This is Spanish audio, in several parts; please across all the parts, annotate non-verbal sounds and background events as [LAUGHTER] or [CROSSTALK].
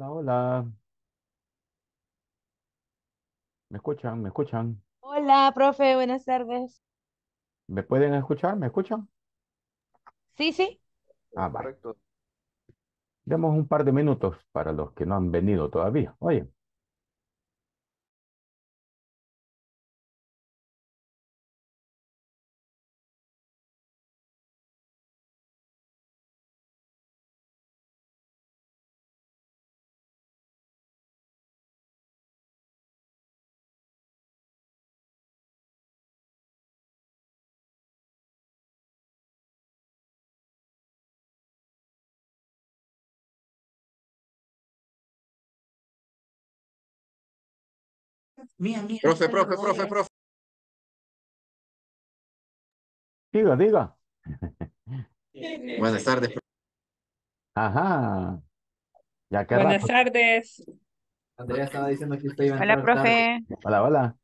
Hola, hola. ¿Me escuchan? ¿Me escuchan? Hola, profe, buenas tardes. ¿Me pueden escuchar? ¿Me escuchan? Sí, sí. Ah, perfecto. Demos un par de minutos para los que no han venido todavía. Oye. Mía, mía. Profe, profe, profe, profe. Diga, diga. Buenas [LAUGHS] tardes. Ajá. Ya Buenas tardes. Andrea estaba diciendo que usted iba a Hola, profe. Hola, Hola, hola.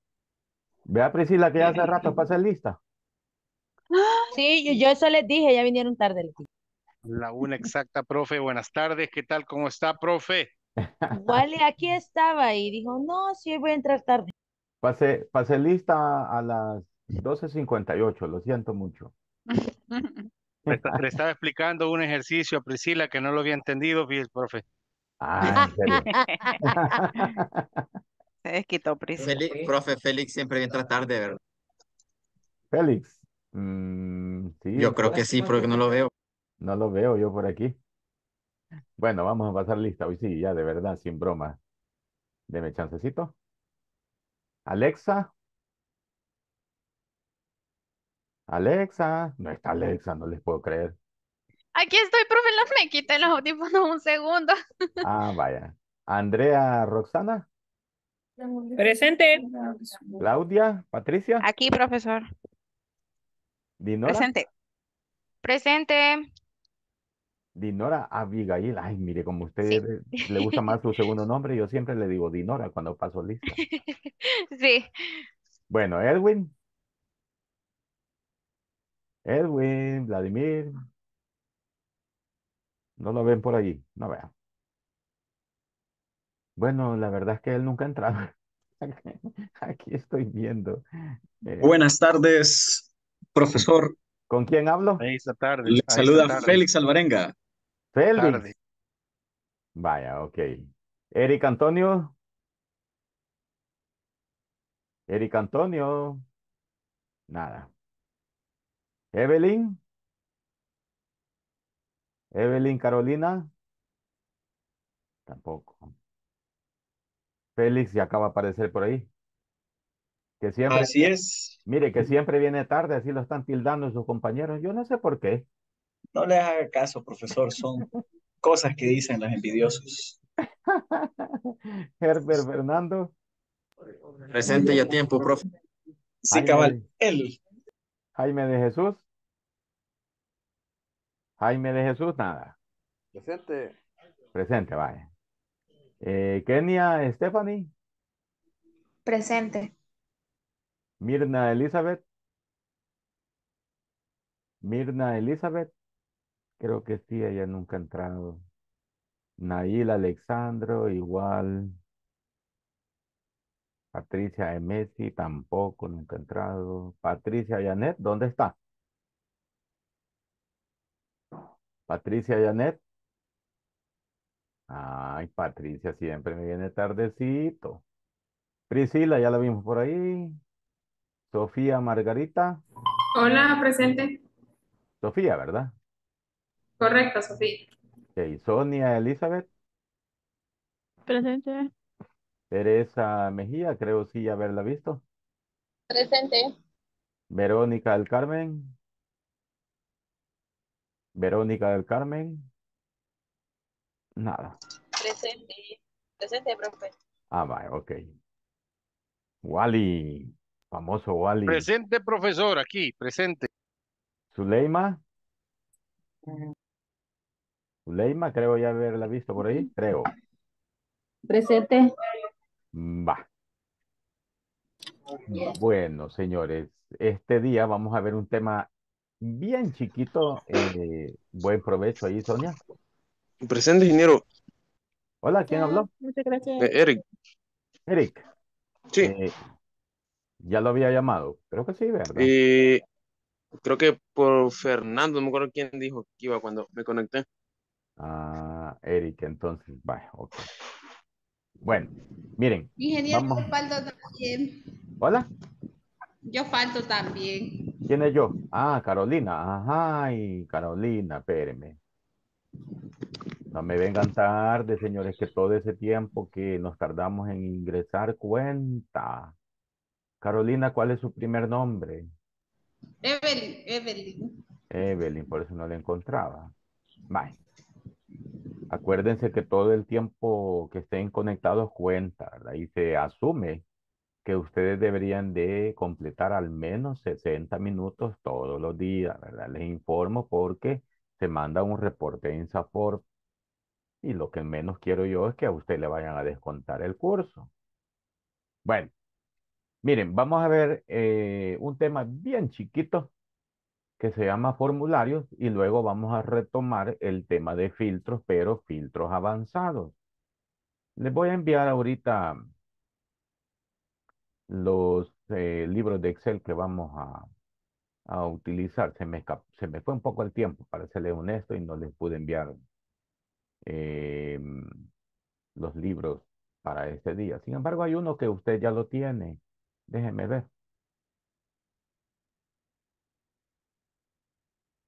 Vea, Priscila, que ya hace rato pasa lista. Sí, yo eso les dije, ya vinieron tarde. La una exacta, profe. Buenas tardes. ¿Qué tal? ¿Cómo está, profe? Wally aquí estaba y dijo, no, sí, voy a entrar tarde. Pasé, pasé lista a las 12.58, lo siento mucho. [LAUGHS] Le, estaba explicando un ejercicio a Priscila que no lo había entendido, el profe. Ah, [LAUGHS] Se desquitó, Priscila. profe, Félix siempre entra tarde, ¿verdad? Félix. Mm, yo creo que sí, porque no lo veo. No lo veo yo por aquí. Bueno, vamos a pasar lista. Hoy sí, ya de verdad, sin broma. Deme chancecito. Alexa. Alexa. No está Alexa, no les puedo creer. Aquí estoy, profe, no me quité los audífonos [LAUGHS] un segundo. Ah, vaya. Andrea Roxana. Presente. Claudia, Patricia. Aquí, profesor. Dinora. Presente. Presente. Dinora Abigail. Ay, mire, como a usted le gusta más su segundo [LAUGHS] nombre, yo siempre le digo Dinora cuando paso lista. Sí. Bueno, Edwin. Edwin, Vladimir. No lo ven por allí, no vean. Bueno, la verdad es que él nunca ha entrado. [LAUGHS] Aquí estoy viendo. Eh. Buenas tardes, profesor. ¿Con quién hablo? Esta tarde. Le saluda Félix Alvarenga. Félix. Vaya, ok. Eric Antonio. Eric Antonio. Nada. Evelyn. Evelyn Carolina. Tampoco. Félix ya acaba de aparecer por ahí. Que siempre, así es. Mire, que siempre viene tarde, así lo están tildando sus compañeros. Yo no sé por qué. No les haga caso, profesor, son cosas que dicen los envidiosos. [LAUGHS] Herbert Fernando. Presente ya a tiempo, profe. Sí, cabal, él. Jaime de Jesús. Jaime de Jesús, nada. Presente. Presente, vaya. Eh, Kenia Stephanie. Presente. Mirna Elizabeth. Mirna Elizabeth. Creo que sí, ella nunca ha entrado. Naila Alexandro, igual. Patricia Emesi, tampoco, nunca ha entrado. Patricia Yanet, ¿dónde está? Patricia Yanet. Ay, Patricia siempre me viene tardecito. Priscila, ya la vimos por ahí. Sofía Margarita. Hola, presente. Sofía, ¿verdad? Correcto, Sofía. Ok, Sonia Elizabeth. Presente. Teresa Mejía, creo sí haberla visto. Presente. Verónica del Carmen. Verónica del Carmen. Nada. Presente. Presente, profesor. Ah, vale, ok. Wally. Famoso Wally. Presente, profesor, aquí, presente. Zuleima. Mm. Leima, creo ya haberla visto por ahí, creo. Presente. Mm, va. Bueno, señores, este día vamos a ver un tema bien chiquito. Eh, buen provecho ahí, Sonia. Presente, ingeniero. Hola, ¿quién ah, habló? Muchas gracias. Eh, Eric. Eric. Sí. Eh, ya lo había llamado, creo que sí, ¿verdad? creo que por Fernando, no me acuerdo quién dijo que iba cuando me conecté. Ah, Eric, entonces, vaya, ok. Bueno, miren. Ingeniero, también. ¿Hola? Yo falto también. ¿Quién es yo? Ah, Carolina. Ajá, Carolina, espéreme. No me vengan tarde, señores, que todo ese tiempo que nos tardamos en ingresar cuenta. Carolina, ¿cuál es su primer nombre? Evelyn, Evelyn. Evelyn, por eso no la encontraba. Bye acuérdense que todo el tiempo que estén conectados cuenta, ¿verdad? Y se asume que ustedes deberían de completar al menos 60 minutos todos los días, ¿verdad? Les informo porque se manda un reporte en SAFOR y lo que menos quiero yo es que a ustedes le vayan a descontar el curso. Bueno, miren, vamos a ver eh, un tema bien chiquito que se llama formularios y luego vamos a retomar el tema de filtros, pero filtros avanzados. Les voy a enviar ahorita los eh, libros de Excel que vamos a, utilizar. Se me, se me fue un poco el tiempo, para serles honesto, y no les pude enviar eh, los libros para este día. Sin embargo, hay uno que usted ya lo tiene. Déjenme ver.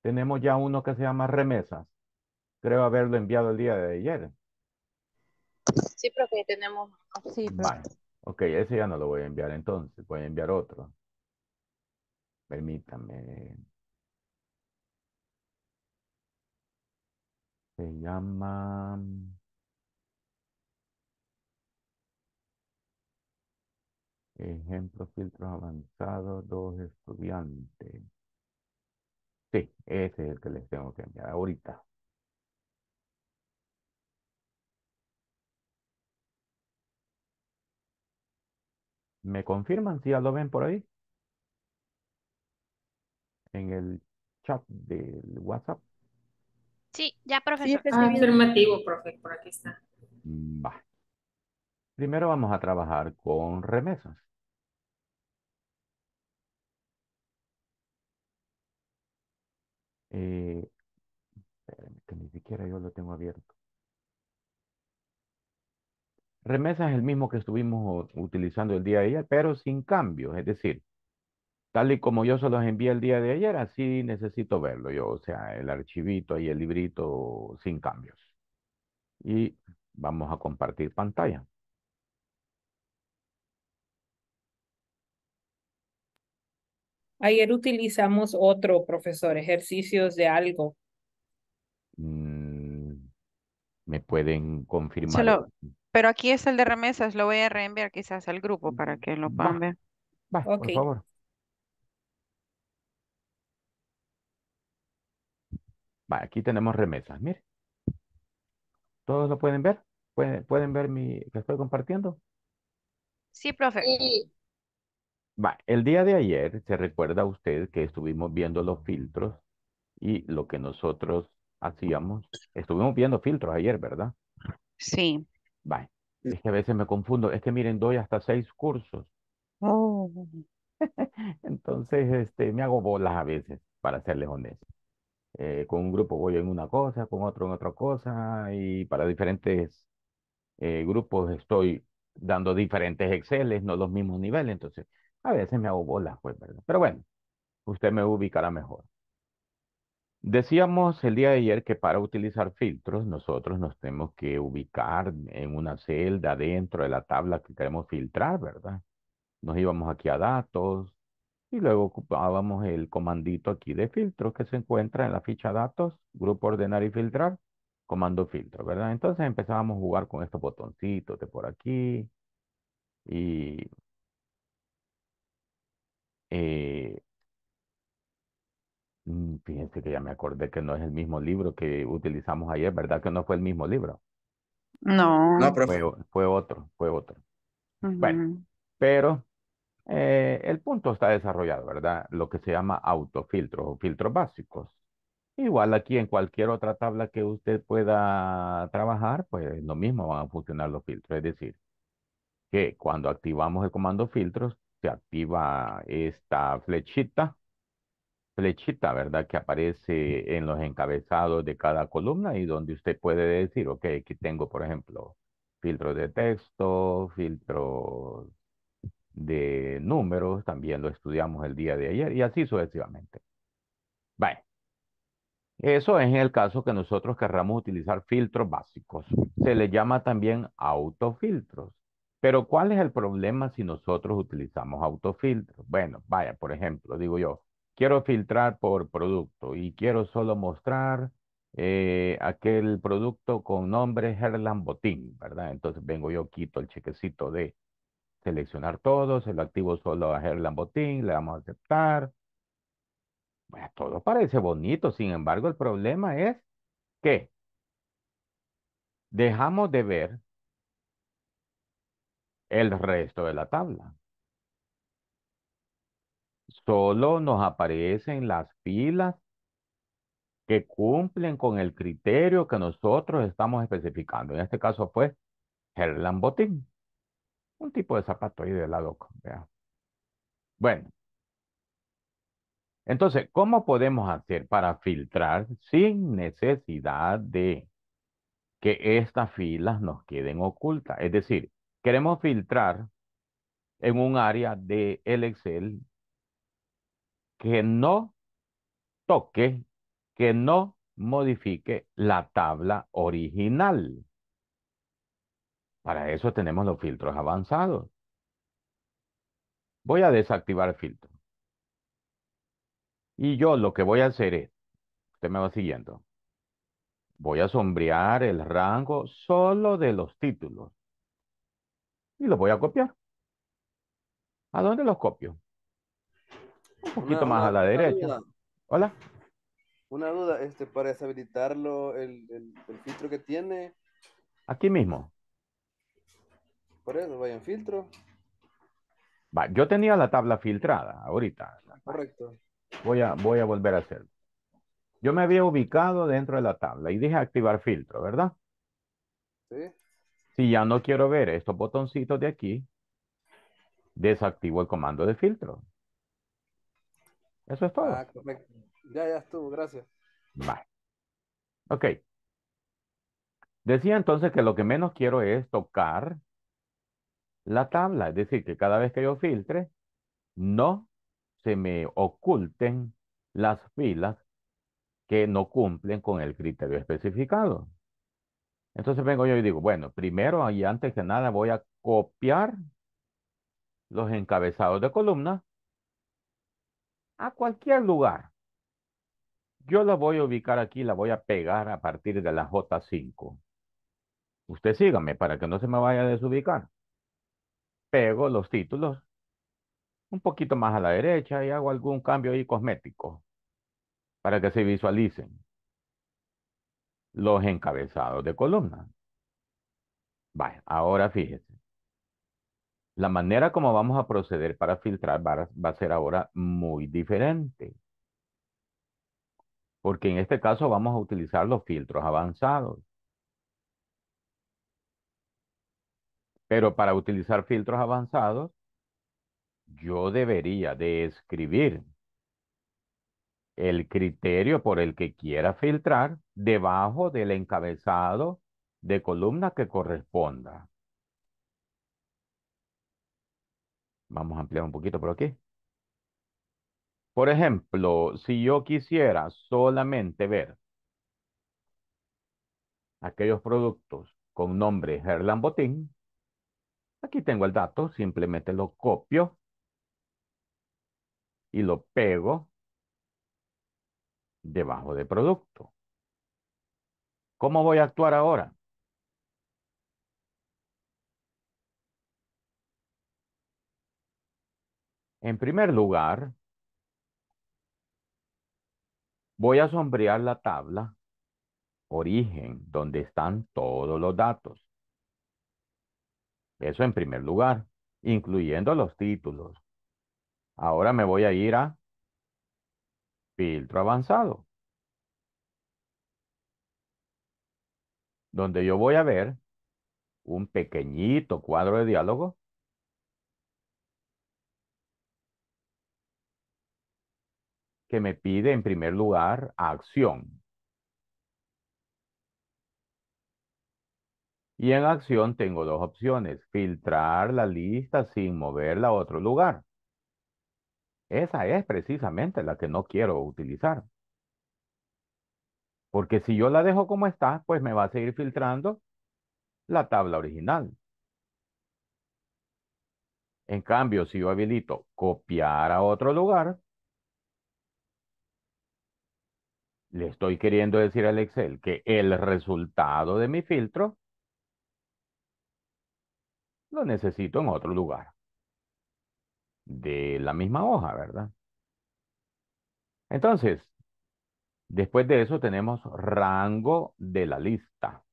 Tenemos ya uno que se llama remesas. Creo haberlo enviado el día de ayer. Sí, pero que tenemos. Sí, Ok, ese ya no lo voy a enviar entonces. Voy a enviar otro. Permítame. Se llama... Ejemplo, filtros avanzados, dos estudiantes. Sí, ese es el que les tengo que enviar ahorita. ¿Me confirman si ya lo ven por ahí? En el chat del WhatsApp. Sí, ya, profesor. Ah, profe, por aquí está. Mm, va. Primero vamos a trabajar con remesas. Eh, que ni siquiera yo lo tengo abierto. Remesa es el mismo que estuvimos utilizando el día de ayer, pero sin cambios. Es decir, tal y como yo se los envié el día de ayer, así necesito verlo yo. O sea, el archivito y el librito sin cambios. Y vamos a compartir pantalla. Ayer utilizamos otro, profesor, ejercicios de algo. Mm, ¿Me pueden confirmar? pero aquí es el de remesas, lo voy a reenviar quizás al grupo para que lo puedan ver. Va, por favor. Va, aquí tenemos remesas, mire. ¿Todos lo pueden ver? ¿Pueden, ver mi, que estoy compartiendo? Sí, profe. Sí. Va, el día de ayer se recuerda a usted que estuvimos viendo los filtros y lo que nosotros hacíamos, estuvimos viendo filtros ayer, ¿verdad? Sí. es que a veces me confundo, es que miren, doy hasta seis cursos. Oh. [LAUGHS] Entonces, este, me hago bolas a veces, para serles honesto. Eh, con un grupo voy en una cosa, con otro en otra cosa, y para diferentes eh, grupos estoy dando diferentes Exceles, no los mismos niveles, entonces a veces me hago bola, pues, ¿verdad? Pero bueno, usted me ubicará mejor. Decíamos el día de ayer que para utilizar filtros nosotros nos tenemos que ubicar en una celda dentro de la tabla que queremos filtrar, ¿verdad? Nos íbamos aquí a datos y luego ocupábamos el comandito aquí de filtros que se encuentra en la ficha datos, grupo ordenar y filtrar, comando filtro, ¿verdad? Entonces empezábamos a jugar con estos botoncitos de por aquí y eh, mm, fíjense que ya me acordé que no es el mismo libro que utilizamos ayer, ¿verdad? Que no fue el mismo libro. No. Fue, otro, fue otro. Bueno, pero eh, el punto está desarrollado, ¿verdad? Lo que se llama autofiltros o filtros básicos. Igual aquí en cualquier otra tabla que usted pueda trabajar, pues lo mismo van a funcionar los filtros. Es decir, que cuando activamos el comando filtros, activa esta flechita, flechita, ¿verdad? Que aparece en los encabezados de cada columna y donde usted puede decir, ok, aquí tengo, por ejemplo, filtros de texto, filtros de números, también lo estudiamos el día de ayer y así sucesivamente. Bueno, Eso es en el caso que nosotros querramos utilizar filtros básicos. Se le llama también autofiltros. Pero ¿cuál es el problema si nosotros utilizamos autofiltro? Bueno, vaya, por ejemplo, digo yo, quiero filtrar por producto y quiero solo mostrar eh, aquel producto con nombre Herland Botín, ¿verdad? Entonces vengo yo, quito el chequecito de seleccionar todo, se lo activo solo a Herland Botín, le damos a aceptar. Bueno, todo parece bonito, sin embargo, el problema es que dejamos de ver el resto de la tabla. Solo nos aparecen las filas que cumplen con el criterio que nosotros estamos especificando. En este caso fue Herland Botín. Un tipo de zapato ahí de lado. loca. Bueno. Entonces, ¿cómo podemos hacer para filtrar sin necesidad de que estas filas nos queden ocultas? Es decir, queremos filtrar en un área de el Excel que no toque, que no modifique la tabla original. Para eso tenemos los filtros avanzados. Voy a desactivar el filtro. Y yo lo que voy a hacer es, usted me va siguiendo, voy a sombrear el rango solo de los títulos y los voy a copiar. ¿A dónde los copio? Un poquito más a la derecha. Hola. Una duda, este, para deshabilitarlo, el, filtro que tiene. Aquí mismo. Por eso, en filtro. yo tenía la tabla filtrada ahorita. Correcto. Voy a, voy a volver a hacerlo. Yo me había ubicado dentro de la tabla y dije activar filtro, ¿verdad? Sí. Si ya no quiero ver estos botoncitos de aquí, desactivo el comando de filtro. Eso es todo. Ah, ya, ya estuvo, gracias. Vale. Ok. Decía entonces que lo que menos quiero es tocar la tabla, es decir, que cada vez que yo filtre, no se me oculten las filas que no cumplen con el criterio especificado. Entonces vengo yo y digo, bueno, primero y antes que nada voy a copiar los encabezados de columna a cualquier lugar. Yo la voy a ubicar aquí, la voy a pegar a partir de la J5. Usted sígame para que no se me vaya a desubicar. Pego los títulos un poquito más a la derecha y hago algún cambio ahí cosmético para que se visualicen los encabezados de columna. Vaya, ahora fíjese. La manera como vamos a proceder para filtrar va, va, a ser ahora muy diferente. Porque en este caso vamos a utilizar los filtros avanzados. Pero para utilizar filtros avanzados, yo debería de escribir el criterio por el que quiera filtrar debajo del encabezado de columna que corresponda. Vamos a ampliar un poquito por aquí. Por ejemplo, si yo quisiera solamente ver aquellos productos con nombre Herland Botín, aquí tengo el dato, simplemente lo copio y lo pego debajo de producto. ¿Cómo voy a actuar ahora? En primer lugar, voy a sombrear la tabla origen donde están todos los datos. Eso en primer lugar, incluyendo los títulos. Ahora me voy a ir a filtro avanzado. Donde yo voy a ver un pequeñito cuadro de diálogo que me pide en primer lugar acción. Y en acción tengo dos opciones, filtrar la lista sin moverla a otro lugar. Esa es precisamente la que no quiero utilizar. Porque si yo la dejo como está, pues me va a seguir filtrando la tabla original. En cambio, si yo habilito copiar a otro lugar, le estoy queriendo decir al Excel que el resultado de mi filtro lo necesito en otro lugar de la misma hoja, ¿verdad? Entonces, después de eso tenemos rango de la lista.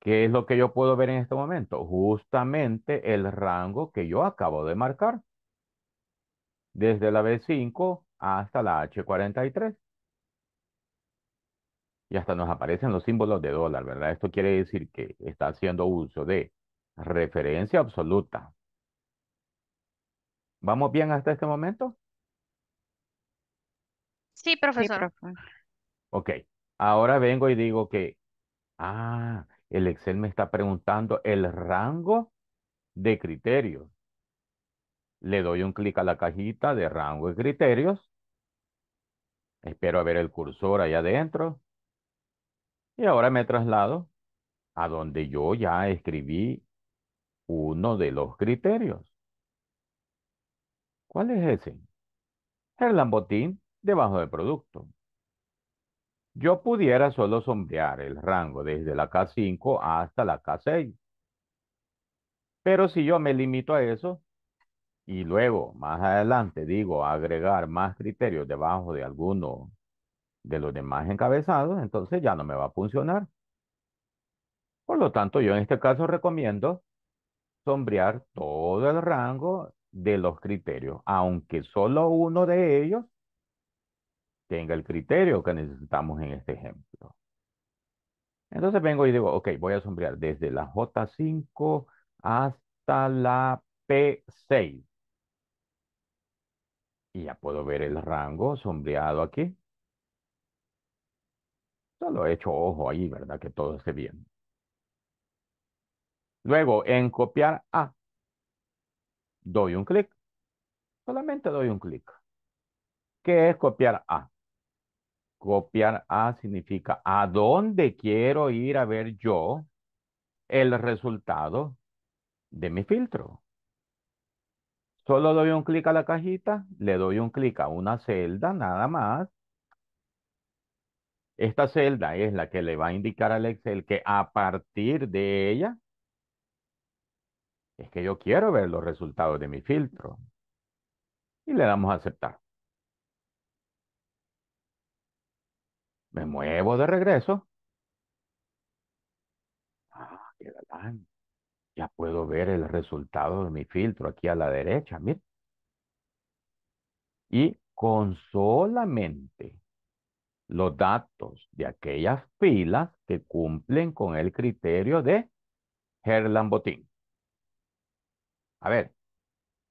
¿Qué es lo que yo puedo ver en este momento? Justamente el rango que yo acabo de marcar. Desde la B5 hasta la H43. Y hasta nos aparecen los símbolos de dólar, ¿verdad? Esto quiere decir que está haciendo uso de referencia absoluta. ¿Vamos bien hasta este momento? Sí, profesor. Ok. Ahora vengo y digo que, ah, el Excel me está preguntando el rango de criterios. Le doy un clic a la cajita de rango de criterios. Espero ver el cursor allá adentro. Y ahora me traslado a donde yo ya escribí uno de los criterios. ¿Cuál es ese? El Botín debajo del producto. Yo pudiera solo sombrear el rango desde la K5 hasta la K6. Pero si yo me limito a eso y luego más adelante digo agregar más criterios debajo de alguno de los demás encabezados, entonces ya no me va a funcionar. Por lo tanto, yo en este caso recomiendo sombrear todo el rango de los criterios, aunque solo uno de ellos tenga el criterio que necesitamos en este ejemplo. Entonces vengo y digo, ok, voy a sombrear desde la J5 hasta la P6. Y ya puedo ver el rango sombreado aquí. Solo he hecho ojo ahí, ¿verdad? Que todo esté bien. Luego, en copiar A, doy un clic. Solamente doy un clic. ¿Qué es copiar a? Copiar a significa a dónde quiero ir a ver yo el resultado de mi filtro. Solo doy un clic a la cajita, le doy un clic a una celda nada más. Esta celda es la que le va a indicar al Excel que a partir de ella es que yo quiero ver los resultados de mi filtro. Y le damos a aceptar. Me muevo de regreso. Ah, qué galán. Ya puedo ver el resultado de mi filtro aquí a la derecha, Y con solamente los datos de aquellas filas que cumplen con el criterio de Herland Botín. A ver,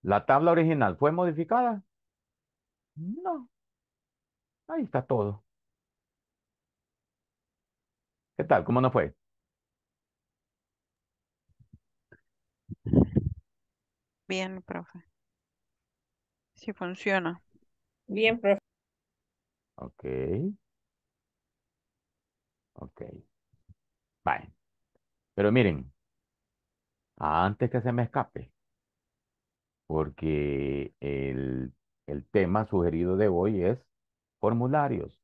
¿la tabla original fue modificada? No. Ahí está todo. ¿Qué tal? ¿Cómo no fue? Bien, profe. Si sí funciona. Bien, profe. Ok. Ok. Bye. Pero miren, antes que se me escape, porque el, tema sugerido de hoy es formularios.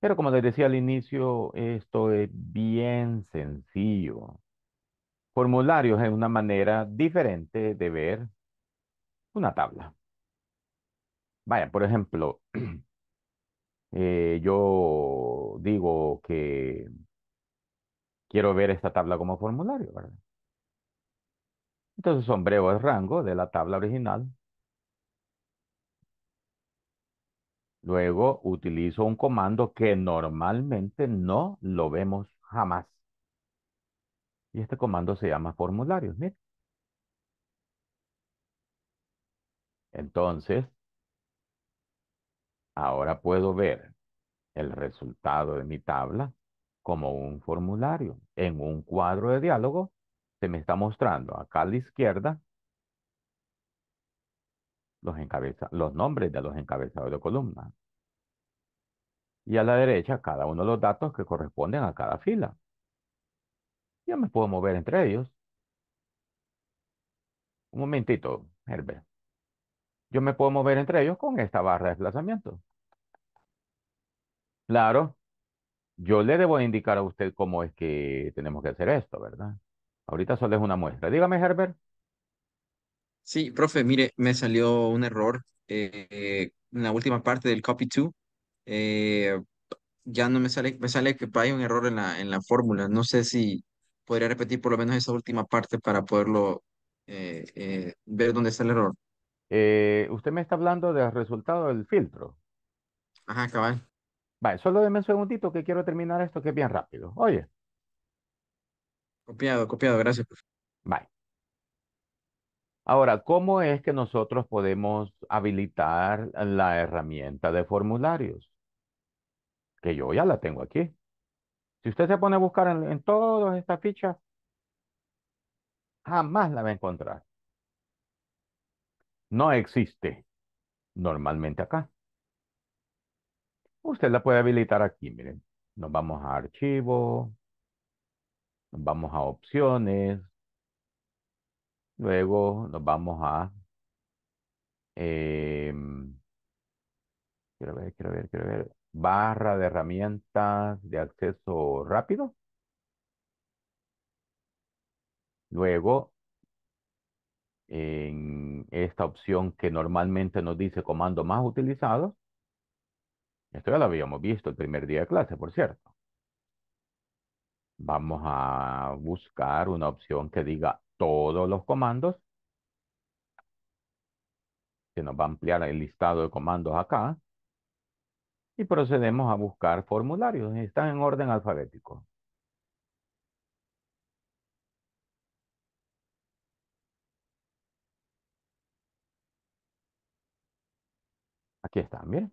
Pero como les decía al inicio, esto es bien sencillo. Formularios es una manera diferente de ver una tabla. Vaya, por ejemplo, [CLEARS THROAT] eh, yo digo que quiero ver esta tabla como formulario, ¿verdad? Entonces sombreo el rango de la tabla original. Luego utilizo un comando que normalmente no lo vemos jamás. Y este comando se llama formularios. Entonces, ahora puedo ver el resultado de mi tabla como un formulario en un cuadro de diálogo se me está mostrando acá a la izquierda los, los nombres de los encabezados de columna. Y a la derecha cada uno de los datos que corresponden a cada fila. Yo me puedo mover entre ellos. Un momentito, Herbert. Yo me puedo mover entre ellos con esta barra de desplazamiento. Claro, yo le debo indicar a usted cómo es que tenemos que hacer esto, ¿verdad? Ahorita solo es una muestra. Dígame, Herbert. Sí, profe, mire, me salió un error eh, en la última parte del copy to. Eh, ya no me sale, me sale que hay un error en la, en la fórmula. No sé si podría repetir por lo menos esa última parte para poderlo eh, ver dónde está el error. usted me está hablando del resultado del filtro. Ajá, cabal. Vale, solo deme un segundito que quiero terminar esto que es bien rápido. Oye. Copiado, copiado, gracias. Bye. Ahora, ¿cómo es que nosotros podemos habilitar la herramienta de formularios? Que yo ya la tengo aquí. Si usted se pone a buscar en todas estas fichas, jamás la va a encontrar. No existe normalmente acá. Usted la puede habilitar aquí, miren. Nos vamos a archivo, nos vamos a opciones, luego nos vamos a, em, quiero ver, quiero ver, quiero ver, barra de herramientas de acceso rápido. Luego, en esta opción que normalmente nos dice comando más utilizado, esto ya lo habíamos visto el primer día de clase, por cierto. Vamos a buscar una opción que diga todos los comandos. Que nos va a ampliar el listado de comandos acá. Y procedemos a buscar formularios. Están en orden alfabético. Aquí están, miren.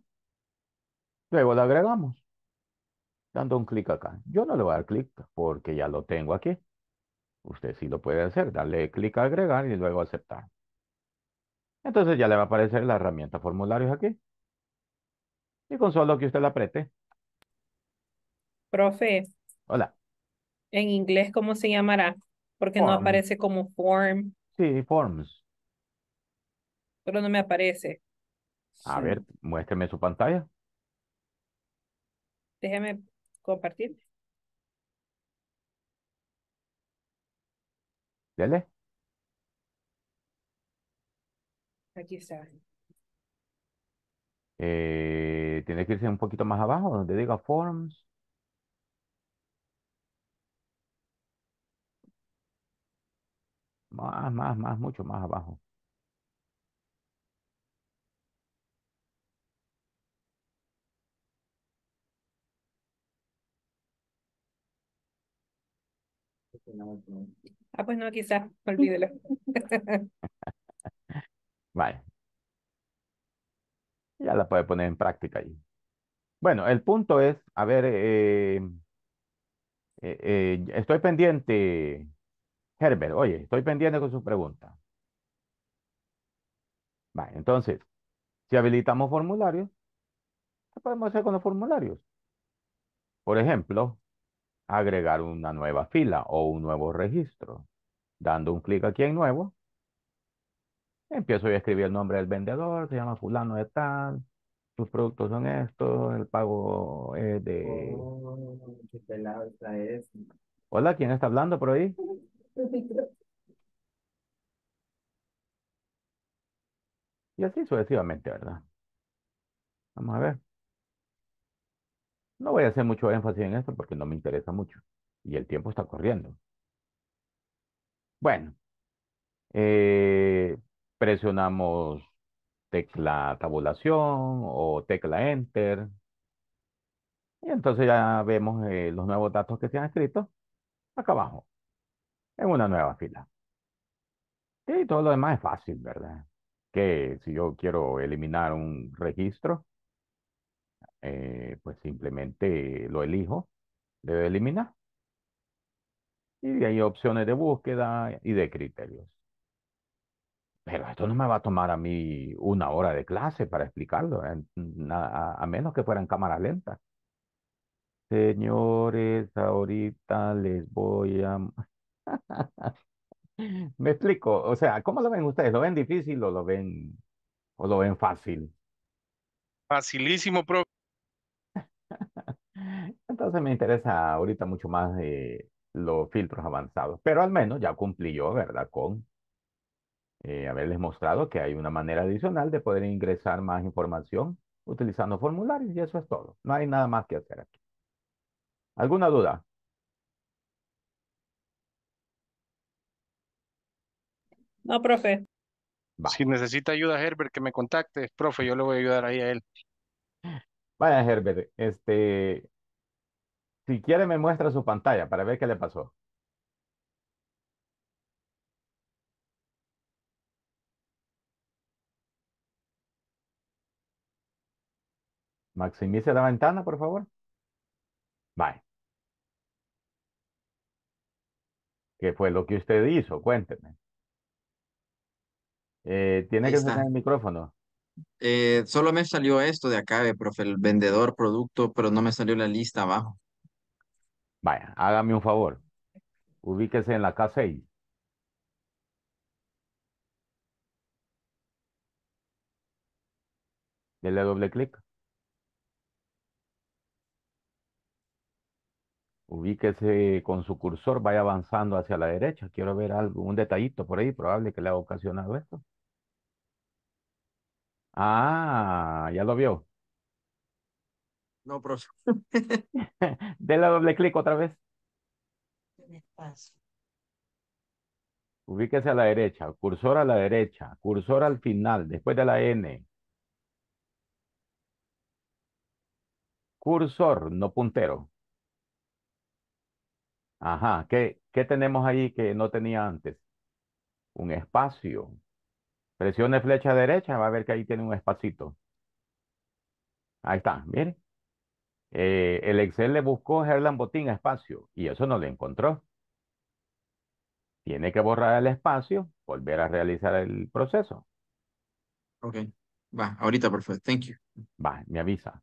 Luego le agregamos dando un clic acá. Yo no le voy a dar clic porque ya lo tengo aquí. Usted sí lo puede hacer, darle clic a agregar y luego aceptar. Entonces ya le va a aparecer la herramienta formularios aquí. Y con solo que usted la apriete. Profe. Hola. En inglés, ¿cómo se llamará? Porque no aparece como form. Sí, forms. Pero no me aparece. A ver, muéstreme su pantalla. Déjeme compartir. Dale. Aquí está. Eh, tiene que irse un poquito más abajo, donde diga Forms. Más, más, más, mucho más abajo. Ah, pues no, quizás, olvídelo. [LAUGHS] vale. Ya la puede poner en práctica ahí. Bueno, el punto es, a ver, eh, eh, eh, estoy pendiente, Herbert, oye, estoy pendiente con su pregunta. Vale, entonces, si habilitamos formularios, ¿qué podemos hacer con los formularios? Por ejemplo, agregar una nueva fila o un nuevo registro. Dando un clic aquí en nuevo, empiezo a escribir el nombre del vendedor, se llama fulano de tal, sus productos son estos, el pago es de... Oh, Hola, ¿quién está hablando por ahí? [LAUGHS] Y así sucesivamente, ¿verdad? Vamos a ver. No voy a hacer mucho énfasis en esto porque no me interesa mucho y el tiempo está corriendo. Bueno, eh, presionamos tecla tabulación o tecla enter y entonces ya vemos eh, los nuevos datos que se han escrito acá abajo en una nueva fila. Y todo lo demás es fácil, ¿verdad? Que si yo quiero eliminar un registro, eh, pues simplemente lo elijo, lo eliminar. Y hay opciones de búsqueda y de criterios. Pero esto no me va a tomar a mí una hora de clase para explicarlo, ¿eh? a, menos que fueran cámaras lentas. Señores, ahorita les voy a... [LAUGHS] Me explico, o sea, ¿cómo lo ven ustedes? ¿Lo ven difícil o lo ven, o lo ven fácil? Facilísimo, profe. [LAUGHS] Entonces me interesa ahorita mucho más eh, los filtros avanzados, pero al menos ya cumplí yo, ¿verdad? Con eh, haberles mostrado que hay una manera adicional de poder ingresar más información utilizando formularios y eso es todo. No hay nada más que hacer aquí. ¿Alguna duda? No, profe. Si necesita ayuda, Herbert, que me contacte. Profe, yo le voy a ayudar ahí a él. Vaya, Herbert, este, si quiere me muestra su pantalla para ver qué le pasó. Maximice la ventana, por favor. Vaya. ¿Qué fue lo que usted hizo? Cuénteme. Eh, tiene que estar el micrófono. Eh, solo me salió esto de acá, profe, el vendedor, producto, pero no me salió la lista abajo. Vaya, hágame un favor. Ubíquese en la K6. Dele doble clic. Ubíquese con su cursor, vaya avanzando hacia la derecha. Quiero ver algo, un detallito por ahí, probable que le ha ocasionado esto. Ah, ya lo vio. [LAUGHS] No, De Dele doble clic otra vez. espacio. Ubíquese a la derecha, cursor a la derecha, cursor al final, después de la N. Cursor, no puntero. Ajá, ¿qué, qué tenemos ahí que no tenía antes? Un espacio. Presione flecha derecha, va a ver que ahí tiene un espacito. Ahí está, mire. Eh, el Excel le buscó Herland Botín espacio y eso no le encontró. Tiene que borrar el espacio, volver a realizar el proceso. Ok, va, ahorita, por Thank you. Va, me avisa.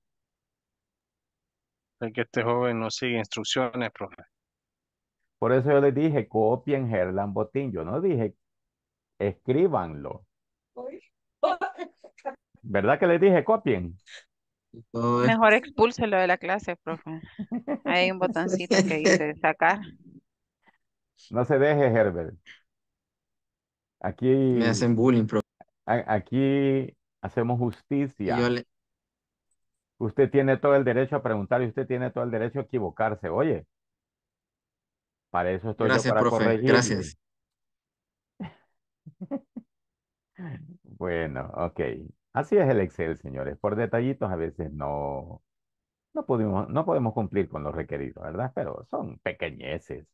sé que este joven no sigue instrucciones, profe. Por eso yo le dije, copien Herland Botín. Yo no dije, escríbanlo. ¿Verdad que le dije copien? Mejor expúlselo de la clase, profe. Hay un botoncito que dice sacar. No se deje, Herbert. Aquí. Me hacen bullying, profe. Aquí hacemos justicia. Usted tiene todo el derecho a preguntar y usted tiene todo el derecho a equivocarse. Oye, para eso estoy Gracias, yo para profe. Gracias. [LAUGHS] Bueno, ok. Así es el Excel, señores. Por detallitos a veces no, no, no podemos cumplir con los requeridos, ¿verdad? Pero son pequeñeces.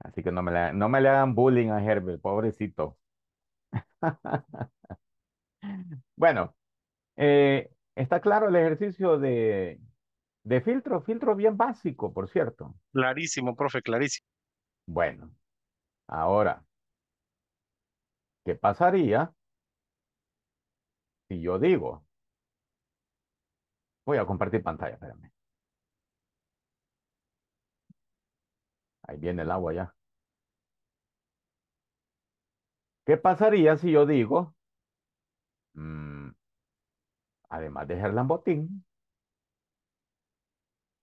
Así que no me, la, no me le hagan bullying a Herbert, pobrecito. [LAUGHS] bueno, eh, está claro el ejercicio de, de filtro, filtro bien básico, por cierto. Clarísimo, profe, clarísimo. Bueno, ahora ¿Qué pasaría si yo digo? Voy a compartir pantalla, espérame. Ahí viene el agua ya. ¿Qué pasaría si yo digo, mm, además de Herlan Botín,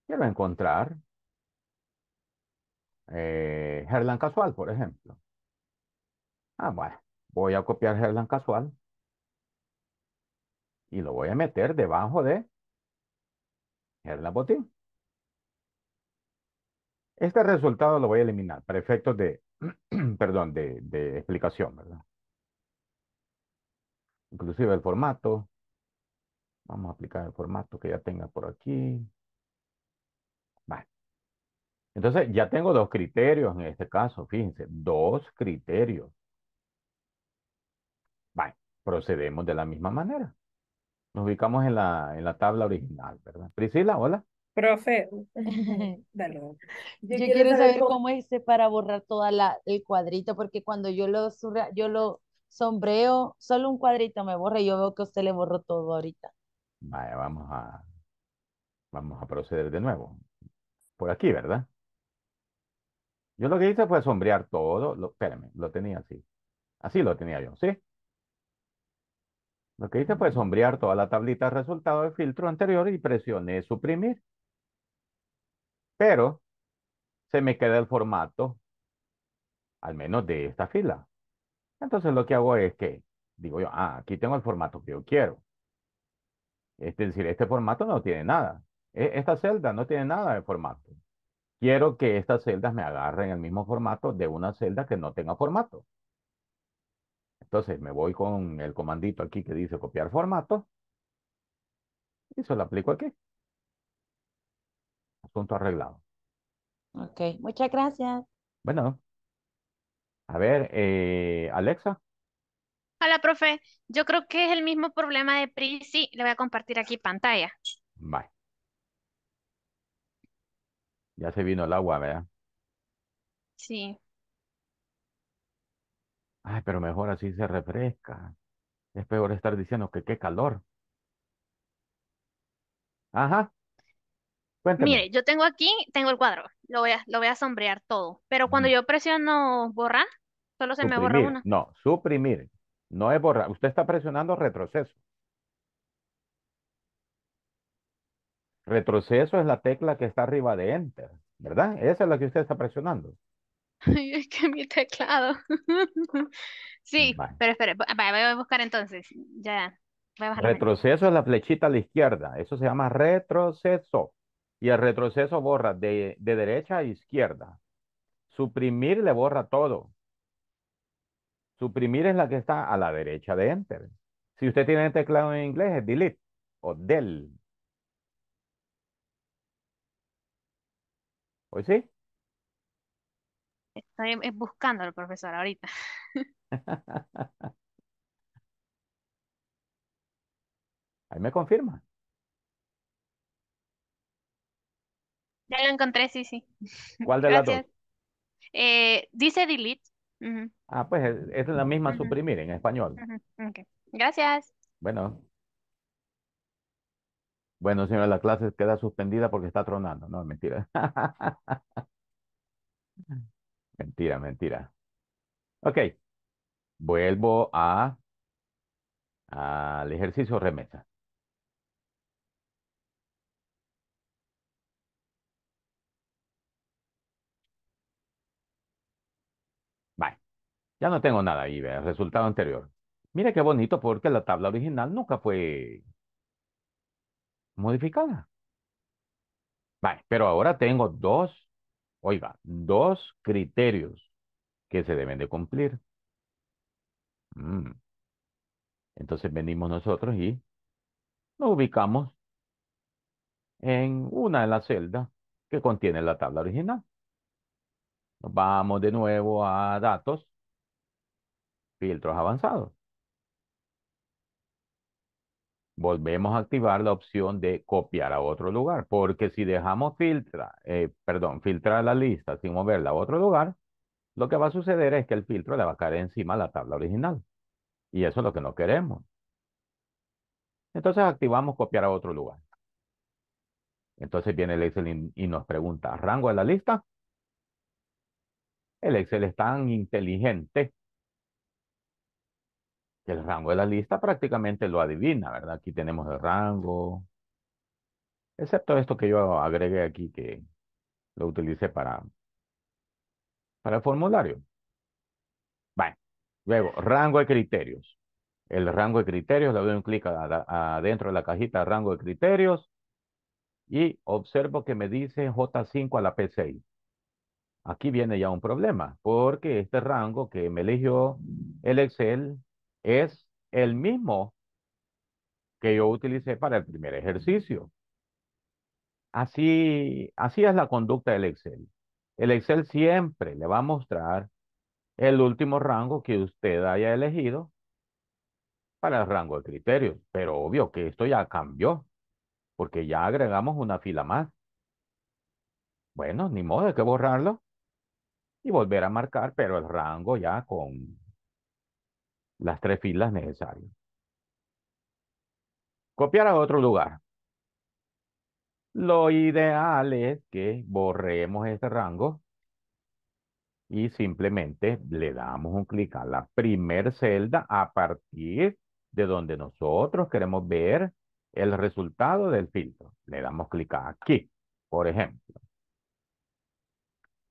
quiero encontrar eh, Casual, por ejemplo? Ah, bueno voy a copiar Herlan Casual y lo voy a meter debajo de Herlan Botín. Este resultado lo voy a eliminar para efectos de, [CLEARS THROAT] perdón, de, de explicación, ¿verdad? Inclusive el formato. Vamos a aplicar el formato que ya tenga por aquí. Vale. Entonces ya tengo dos criterios en este caso, fíjense, dos criterios procedemos de la misma manera. Nos ubicamos en la, en la tabla original, ¿verdad? Priscila, hola. Profe, [LAUGHS] Yo, quiero, saber cómo... es hice para borrar todo el cuadrito, porque cuando yo lo, yo lo sombreo, solo un cuadrito me borra y yo veo que usted le borró todo ahorita. Vaya, vamos a, vamos a proceder de nuevo. Por aquí, ¿verdad? Yo lo que hice fue sombrear todo, espérame, lo tenía así. Así lo tenía yo, ¿sí? Lo que hice fue sombrear toda la tablita de resultado del filtro anterior y presioné suprimir. Pero se me queda el formato, al menos de esta fila. Entonces lo que hago es que digo yo, ah, aquí tengo el formato que yo quiero. Es decir, este formato no tiene nada. E-, esta celda no tiene nada de formato. Quiero que estas celdas me agarren el mismo formato de una celda que no tenga formato. Entonces me voy con el comandito aquí que dice copiar formato y se lo aplico aquí. Asunto arreglado. Ok, muchas gracias. Bueno, a ver, eh, Alexa. Hola, profe. Yo creo que es el mismo problema de Pris. Sí, le voy a compartir aquí pantalla. Bye. Ya se vino el agua, ¿verdad? Sí. Ay, pero mejor así se refresca. Es peor estar diciendo que qué calor. Ajá. Mire, yo tengo aquí, tengo el cuadro, lo voy a, lo voy a sombrear todo, pero cuando yo presiono borrar, solo se me borra una. No, suprimir. No es borrar. Usted está presionando retroceso. Retroceso es la tecla que está arriba de Enter, ¿verdad? Esa es la que usted está presionando es que mi teclado. [LAUGHS] sí, pero espera voy a buscar entonces. Ya, Retroceso es la flechita a la izquierda. Eso se llama retroceso. Y el retroceso borra de, de derecha a izquierda. Suprimir le borra todo. Suprimir es la que está a la derecha de Enter. Si usted tiene el teclado en inglés, es delete o del. ¿Hoy sí? Estoy buscando al profesor ahorita. [LAUGHS] Ahí me confirma. Ya lo encontré, sí, sí. [LAUGHS] ¿Cuál de las dos? Eh, dice delete. Ah, pues es, la misma suprimir en español. Gracias. Bueno. Bueno, señora, la clase queda suspendida porque está tronando. No, mentira. [LAUGHS] Mentira, mentira. Ok. Vuelvo a al ejercicio remesa. Vale. Ya no tengo nada ahí, el resultado anterior. Mira qué bonito porque la tabla original nunca fue modificada. Vale, pero ahora tengo dos Oiga, dos criterios que se deben de cumplir. Mm. Entonces venimos nosotros y nos ubicamos en una de las celdas que contiene la tabla original. Vamos de nuevo a datos, filtros avanzados volvemos a activar la opción de copiar a otro lugar, porque si dejamos filtra, eh, perdón, filtrar la lista sin moverla a otro lugar, lo que va a suceder es que el filtro le va a caer encima a la tabla original. Y eso es lo que no queremos. Entonces activamos copiar a otro lugar. Entonces viene el Excel y nos pregunta, ¿rango de la lista? El Excel es tan inteligente el rango de la lista prácticamente lo adivina, ¿verdad? Aquí tenemos el rango, excepto esto que yo agregué aquí que lo utilicé para, para el formulario. Bueno, Luego, rango de criterios. El rango de criterios, le doy un clic adentro de la cajita rango de criterios y observo que me dice J5 a la P6. Aquí viene ya un problema, porque este rango que me eligió el Excel es el mismo que yo utilicé para el primer ejercicio. Así, así es la conducta del Excel. El Excel siempre le va a mostrar el último rango que usted haya elegido para el rango de criterios. Pero obvio que esto ya cambió, porque ya agregamos una fila más. Bueno, ni modo, hay que borrarlo y volver a marcar, pero el rango ya con las tres filas necesarias. Copiar a otro lugar. Lo ideal es que borremos este rango y simplemente le damos un clic a la primer celda a partir de donde nosotros queremos ver el resultado del filtro. Le damos clic aquí, por ejemplo.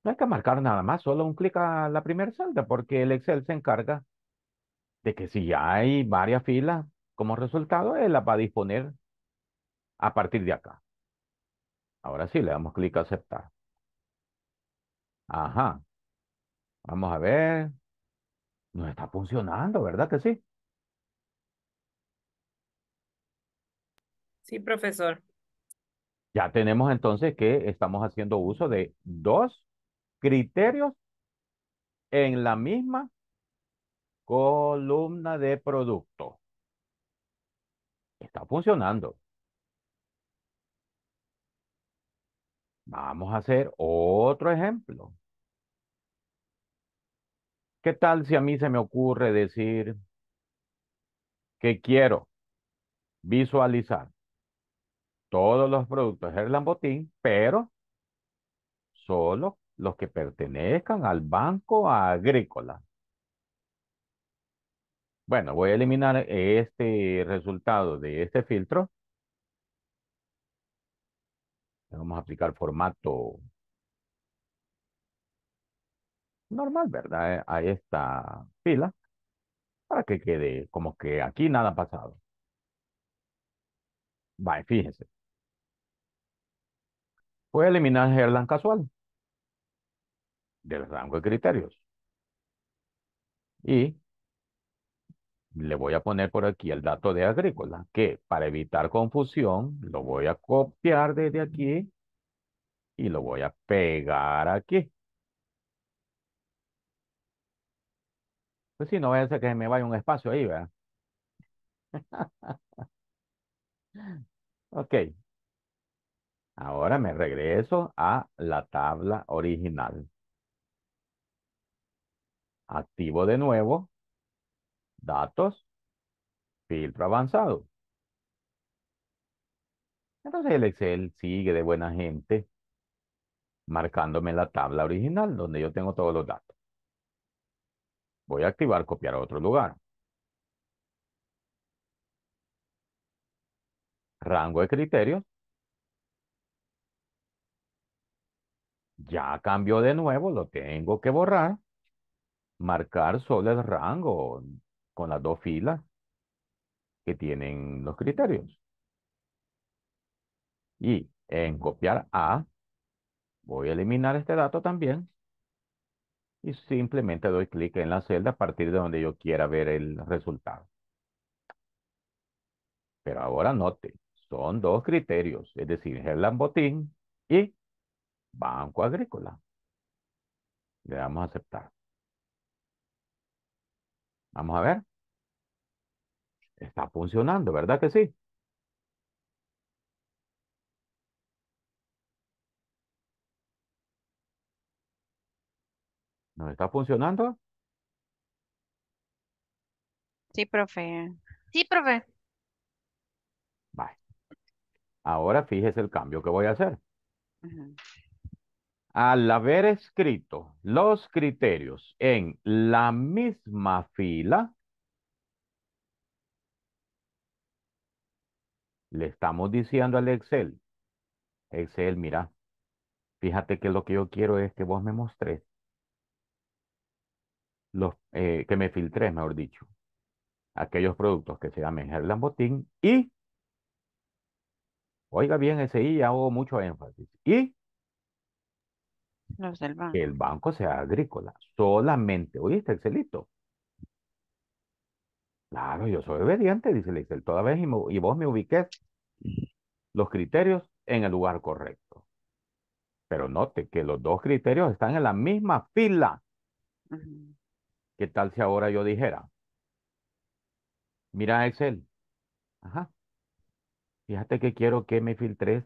No hay que marcar nada más, solo un clic a la primera celda porque el Excel se encarga de que si ya hay varias filas, como resultado, él la va a disponer a partir de acá. Ahora sí, le damos clic a aceptar. Ajá. Vamos a ver. No está funcionando, ¿verdad que sí? Sí, profesor. Ya tenemos entonces que estamos haciendo uso de dos criterios en la misma columna de producto. Está funcionando. Vamos a hacer otro ejemplo. ¿Qué tal si a mí se me ocurre decir que quiero visualizar todos los productos Herlan Botín, pero solo los que pertenezcan al Banco Agrícola? Bueno, voy a eliminar este resultado de este filtro. Le vamos a aplicar formato normal, ¿verdad? A esta fila para que quede como que aquí nada ha pasado. Vale, fíjense. Voy a eliminar Herland casual del rango de criterios. Y le voy a poner por aquí el dato de agrícola, que para evitar confusión lo voy a copiar desde aquí y lo voy a pegar aquí. Pues si no vaya a que me vaya un espacio ahí, ¿verdad? [LAUGHS] ok. Ahora me regreso a la tabla original. Activo de nuevo datos, filtro avanzado. Entonces el Excel sigue de buena gente marcándome la tabla original donde yo tengo todos los datos. Voy a activar copiar a otro lugar. Rango de criterios. Ya cambió de nuevo, lo tengo que borrar. Marcar solo el rango, con las dos filas que tienen los criterios. Y en copiar A, voy a eliminar este dato también y simplemente doy clic en la celda a partir de donde yo quiera ver el resultado. Pero ahora note, son dos criterios, es decir, Helan Botín y Banco Agrícola. Le damos a aceptar. Vamos a ver. Está funcionando, ¿verdad que sí? ¿No está funcionando? Sí, profe. Sí, profe. Vale. Ahora fíjese el cambio que voy a hacer al haber escrito los criterios en la misma fila, le estamos diciendo al Excel, Excel, mira, fíjate que lo que yo quiero es que vos me mostres, los, eh, que me filtres, mejor dicho, aquellos productos que se llamen Herland Botín y, oiga bien, ese I, hago mucho énfasis, y que el banco sea agrícola. Solamente. oíste excelito. Claro, yo soy obediente, dice Excel. Toda vez y, vos me ubiques los criterios en el lugar correcto. Pero note que los dos criterios están en la misma fila. ¿Qué tal si ahora yo dijera? Mira Excel. Ajá. Fíjate que quiero que me filtres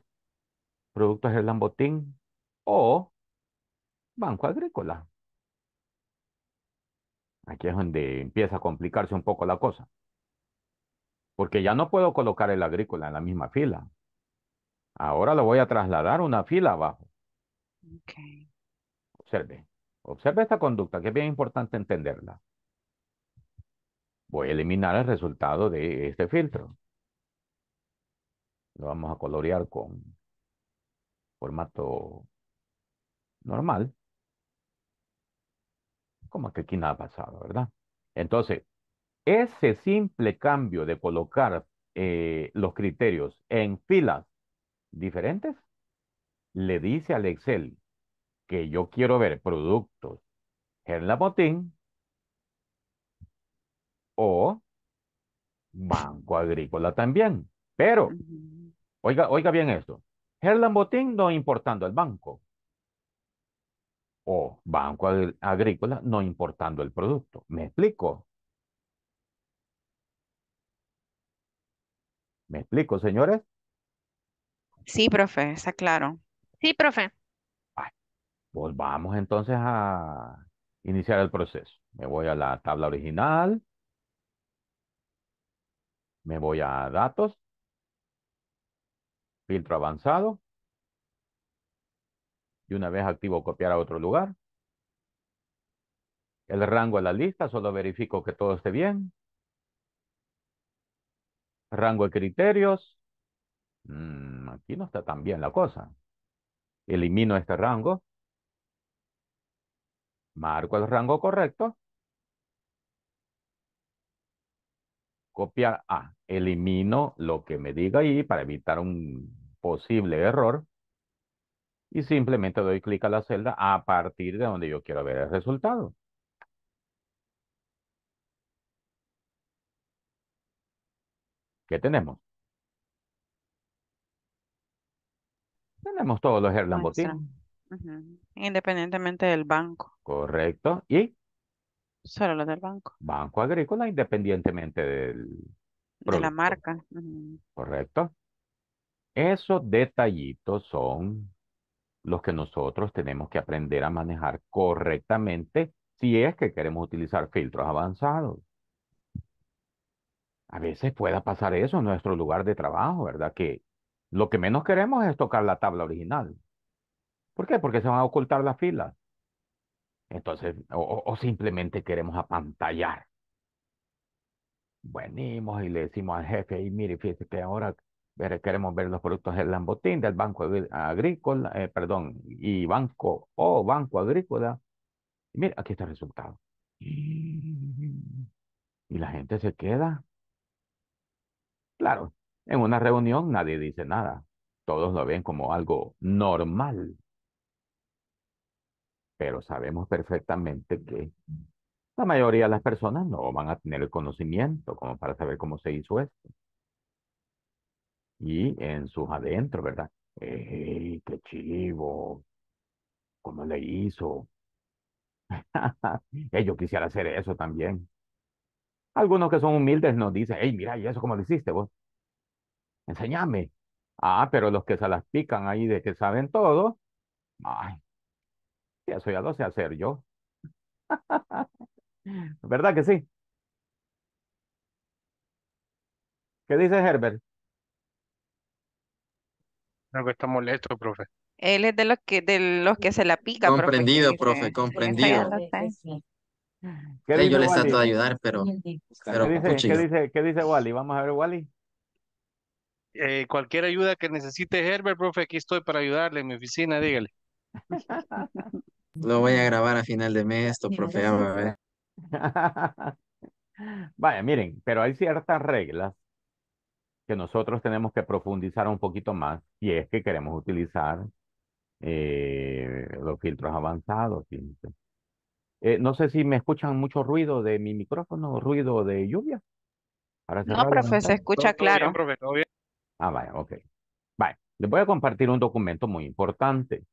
productos de Lambotín o Banco Agrícola. Aquí es donde empieza a complicarse un poco la cosa. Porque ya no puedo colocar el agrícola en la misma fila. Ahora lo voy a trasladar una fila abajo. Okay. Observe. Observe esta conducta que es bien importante entenderla. Voy a eliminar el resultado de este filtro. Lo vamos a colorear con formato normal como que aquí nada ha pasado, ¿verdad? Entonces, ese simple cambio de colocar eh, los criterios en filas diferentes, le dice al Excel que yo quiero ver productos la Botín o Banco Agrícola también. Pero, oiga, oiga bien esto, Herlan Botín no importando el banco, o Banco Agrícola no importando el producto. ¿Me explico? ¿Me explico, señores? Sí, profe, está claro. Sí, profe. Pues vamos entonces a iniciar el proceso. Me voy a la tabla original. Me voy a datos. Filtro avanzado y una vez activo copiar a otro lugar. El rango de la lista, solo verifico que todo esté bien. Rango de criterios. Mm, aquí no está tan bien la cosa. Elimino este rango. Marco el rango correcto. Copiar A. Ah, elimino lo que me diga ahí para evitar un posible error y simplemente doy clic a la celda a partir de donde yo quiero ver el resultado. ¿Qué tenemos? Tenemos todos los herland Independientemente del banco. Correcto. ¿Y? Solo los del banco. Banco agrícola independientemente del... De la marca. Correcto. Esos detallitos son los que nosotros tenemos que aprender a manejar correctamente si es que queremos utilizar filtros avanzados. A veces pueda pasar eso en nuestro lugar de trabajo, ¿verdad? Que lo que menos queremos es tocar la tabla original. ¿Por qué? Porque se van a ocultar las filas. Entonces, o, simplemente queremos apantallar. Venimos y le decimos al jefe, y mire, fíjese que ahora queremos ver los productos del Lambotín, del Banco Agrícola, eh, perdón, y Banco O, oh, Banco Agrícola. Y mira, aquí está el resultado. Y la gente se queda. Claro, en una reunión nadie dice nada. Todos lo ven como algo normal. Pero sabemos perfectamente que la mayoría de las personas no van a tener el conocimiento como para saber cómo se hizo esto y en sus adentros, ¿verdad? ¡Ey, qué chivo! ¿Cómo le hizo? [LAUGHS] yo quisiera hacer eso también. Algunos que son humildes nos dicen, hey, mira, ¿y eso cómo lo hiciste vos? Enseñame. Ah, pero los que se las pican ahí de que saben todo, ay, eso ya lo sé hacer yo. [LAUGHS] ¿Verdad que sí? ¿Qué dice Herbert? que está molesto, profe. Él es de los que, de los que se la pica, Comprendido, profe, comprendido. yo le trato de ayudar, pero... ¿Qué, dice, ¿qué, dice, Wally? Vamos a ver, Wally. Eh, cualquier ayuda que necesite Herbert, profe, aquí estoy para ayudarle en mi oficina, dígale. Lo voy a grabar a final de mes, esto, profe. [LAUGHS] Vaya, miren, pero hay ciertas reglas que nosotros tenemos que profundizar un poquito más y es que queremos utilizar eh, los filtros avanzados. Eh, no sé si me escuchan mucho ruido de mi micrófono, ruido de lluvia. no, profe, se escucha claro. Ah, vaya, ok. vale les voy a compartir un documento muy importante.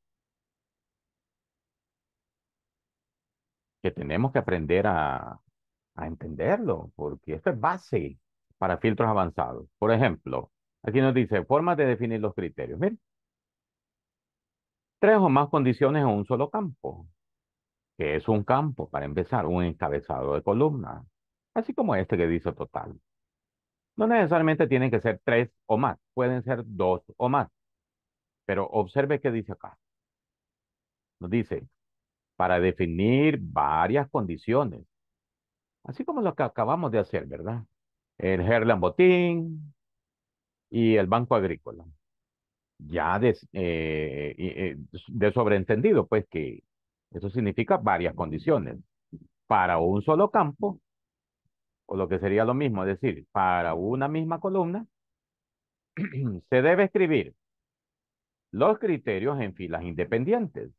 Que tenemos que aprender a, a entenderlo, porque esto es base para filtros avanzados. Por ejemplo, aquí nos dice formas de definir los criterios. Miren, tres o más condiciones en un solo campo, que es un campo, para empezar, un encabezado de columna, así como este que dice total. No necesariamente tienen que ser tres o más, pueden ser dos o más. Pero observe qué dice acá. Nos dice, para definir varias condiciones, así como lo que acabamos de hacer, ¿verdad? el Herland Botín y el Banco Agrícola. Ya de, eh, eh, de sobreentendido, pues que eso significa varias condiciones. Para un solo campo, o lo que sería lo mismo, es decir, para una misma columna, [CLEARS THROAT] se debe escribir los criterios en filas independientes,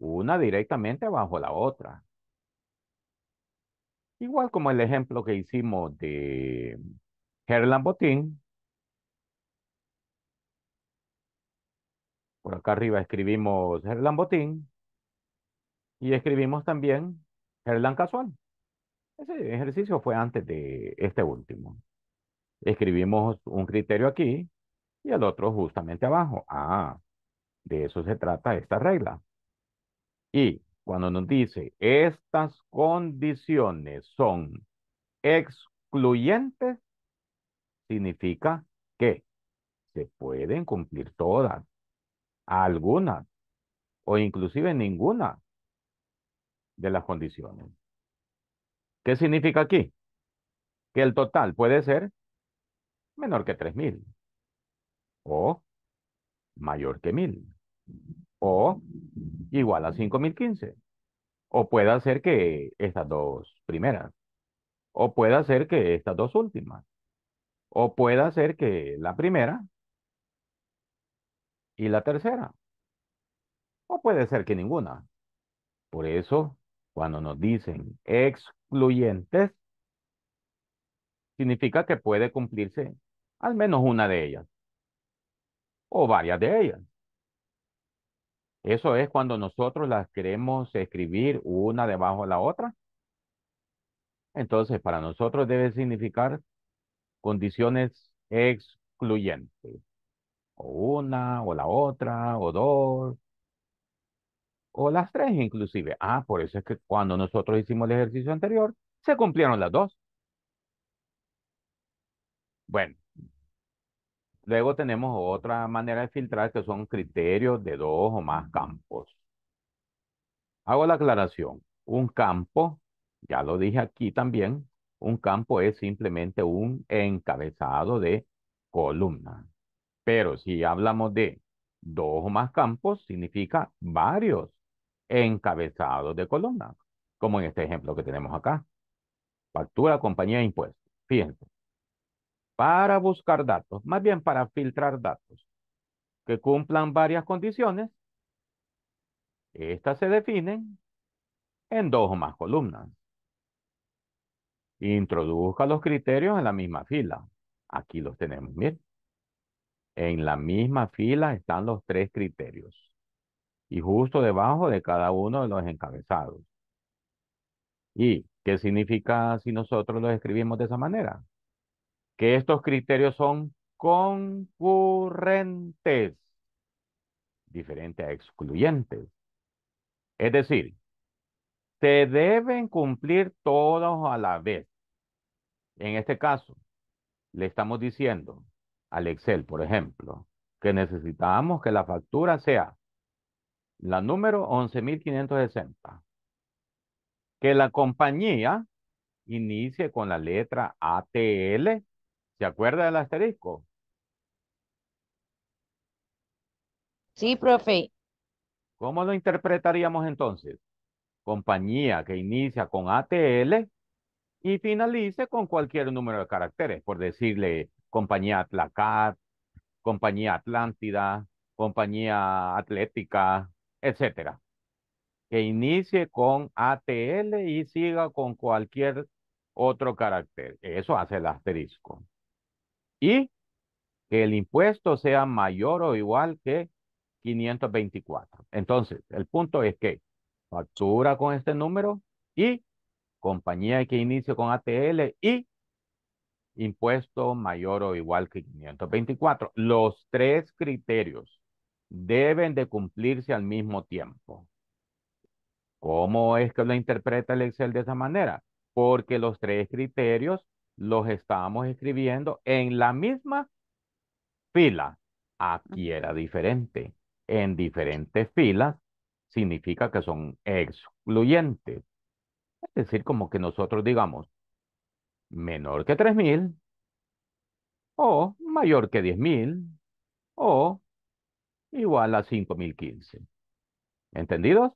una directamente bajo la otra. Igual como el ejemplo que hicimos de Herland Botín. Por acá arriba escribimos Herland Botín. Y escribimos también Herland Casual. Ese ejercicio fue antes de este último. Escribimos un criterio aquí y el otro justamente abajo. Ah, de eso se trata esta regla. Y cuando nos dice, estas condiciones son excluyentes, significa que se pueden cumplir todas, algunas o inclusive ninguna de las condiciones. ¿Qué significa aquí? Que el total puede ser menor que 3.000 o mayor que 1.000 o igual a 5015. O puede ser que estas dos primeras. O puede ser que estas dos últimas. O puede ser que la primera y la tercera. O puede ser que ninguna. Por eso, cuando nos dicen excluyentes, significa que puede cumplirse al menos una de ellas o varias de ellas. Eso es cuando nosotros las queremos escribir una debajo de la otra. Entonces, para nosotros debe significar condiciones excluyentes. O una, o la otra, o dos, o las tres inclusive. Ah, por eso es que cuando nosotros hicimos el ejercicio anterior, se cumplieron las dos. Bueno, Luego tenemos otra manera de filtrar que son criterios de dos o más campos. Hago la aclaración. Un campo, ya lo dije aquí también, un campo es simplemente un encabezado de columna. Pero si hablamos de dos o más campos, significa varios encabezados de columna, como en este ejemplo que tenemos acá. Factura, compañía, e impuestos. Fíjense, para buscar datos, más bien para filtrar datos que cumplan varias condiciones. Estas se definen en dos o más columnas. Introduzca los criterios en la misma fila. Aquí los tenemos, miren. En la misma fila están los tres criterios. Y justo debajo de cada uno de los encabezados. ¿Y qué significa si nosotros los escribimos de esa manera? que estos criterios son concurrentes, diferente a excluyentes. Es decir, se deben cumplir todos a la vez. En este caso, le estamos diciendo al Excel, por ejemplo, que necesitamos que la factura sea la número 11.560. Que la compañía inicie con la letra ATL ¿Se acuerda del asterisco? Sí, profe. ¿Cómo lo interpretaríamos entonces? Compañía que inicia con ATL y finalice con cualquier número de caracteres, por decirle compañía Atlacat, compañía Atlántida, compañía atlética, etc. Que inicie con ATL y siga con cualquier otro carácter. Eso hace el asterisco y que el impuesto sea mayor o igual que 524. Entonces, el punto es que factura con este número y compañía que inicio con ATL y impuesto mayor o igual que 524. Los tres criterios deben de cumplirse al mismo tiempo. ¿Cómo es que lo interpreta el Excel de esa manera? Porque los tres criterios los estábamos escribiendo en la misma fila. Aquí era diferente. En diferentes filas significa que son excluyentes. Es decir, como que nosotros digamos menor que 3000 o mayor que 10000 o igual a 5015. ¿Entendidos?